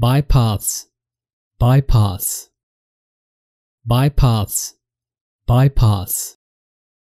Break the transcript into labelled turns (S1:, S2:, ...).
S1: bypaths, bypaths, bypaths, bypaths.